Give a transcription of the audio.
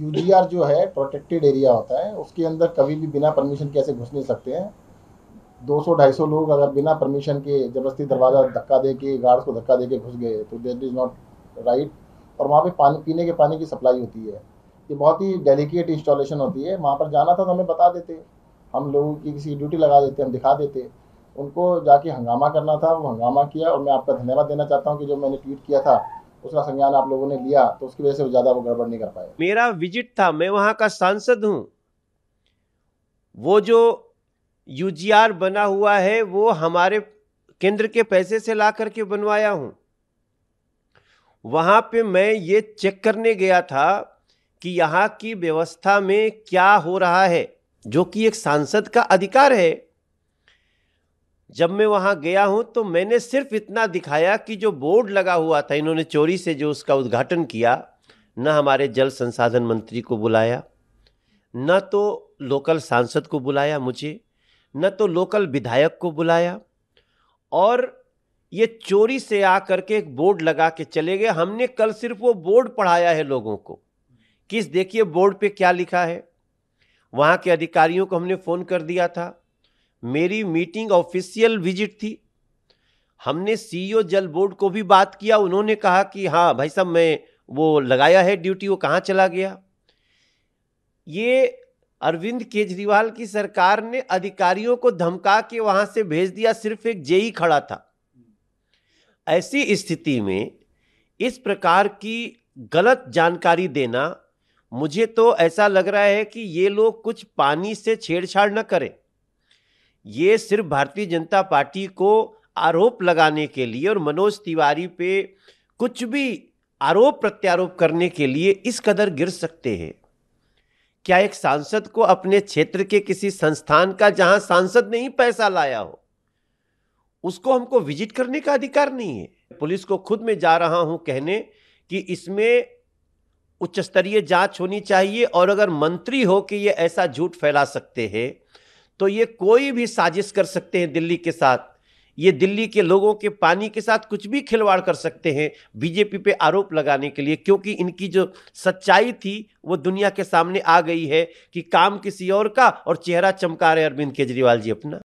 यूडीआर जो है protected area होता है उसके अंदर कभी भी बिना परमिशन के ऐसे घुस नहीं सकते हैं 200-250 लोग अगर बिना परमिशन के जबरदस्ती दरवाज़ा धक्का दे के गार्ड्स को धक्का दे के घुस गए तो देट इज़ नॉट राइट और वहाँ पे पानी पीने के पानी की सप्लाई होती है ये बहुत ही डेलिकेट इंस्टॉलेशन होती है वहाँ पर जाना था तो हमें बता देते हम लोगों की किसी ड्यूटी लगा देते हम दिखा देते उनको जाके हंगामा करना था वो हंगामा किया और मैं आपका धन्यवाद देना चाहता हूँ कि जो मैंने ट्वीट किया था उसका संज्ञान आप लोगों ने लिया तो उसकी वजह से ज़्यादा वो गड़बड़ नहीं कर पाए मेरा विजिट था मैं वहां का सांसद हूँ वो जो यूजीआर बना हुआ है वो हमारे केंद्र के पैसे से ला करके बनवाया हूँ वहां पे मैं ये चेक करने गया था कि यहाँ की व्यवस्था में क्या हो रहा है जो कि एक सांसद का अधिकार है जब मैं वहाँ गया हूँ तो मैंने सिर्फ इतना दिखाया कि जो बोर्ड लगा हुआ था इन्होंने चोरी से जो उसका उद्घाटन किया न हमारे जल संसाधन मंत्री को बुलाया न तो लोकल सांसद को बुलाया मुझे न तो लोकल विधायक को बुलाया और ये चोरी से आ करके एक बोर्ड लगा के चले गए हमने कल सिर्फ वो बोर्ड पढ़ाया है लोगों को किस देखिए बोर्ड पे क्या लिखा है वहाँ के अधिकारियों को हमने फ़ोन कर दिया था मेरी मीटिंग ऑफिशियल विजिट थी हमने सीईओ e जल बोर्ड को भी बात किया उन्होंने कहा कि हाँ भाई साहब मैं वो लगाया है ड्यूटी वो कहाँ चला गया ये अरविंद केजरीवाल की सरकार ने अधिकारियों को धमका के वहां से भेज दिया सिर्फ एक जेई खड़ा था ऐसी स्थिति में इस प्रकार की गलत जानकारी देना मुझे तो ऐसा लग रहा है कि ये लोग कुछ पानी से छेड़छाड़ न करें ये सिर्फ भारतीय जनता पार्टी को आरोप लगाने के लिए और मनोज तिवारी पे कुछ भी आरोप प्रत्यारोप करने के लिए इस कदर गिर सकते हैं क्या एक सांसद को अपने क्षेत्र के किसी संस्थान का जहां सांसद ने ही पैसा लाया हो उसको हमको विजिट करने का अधिकार नहीं है पुलिस को खुद में जा रहा हूं कहने कि इसमें उच्च स्तरीय जांच होनी चाहिए और अगर मंत्री हो कि ये ऐसा झूठ फैला सकते हैं तो ये कोई भी साजिश कर सकते हैं दिल्ली के साथ ये दिल्ली के लोगों के पानी के साथ कुछ भी खिलवाड़ कर सकते हैं बीजेपी पे आरोप लगाने के लिए क्योंकि इनकी जो सच्चाई थी वो दुनिया के सामने आ गई है कि काम किसी और का और चेहरा चमका रहे अरविंद केजरीवाल जी अपना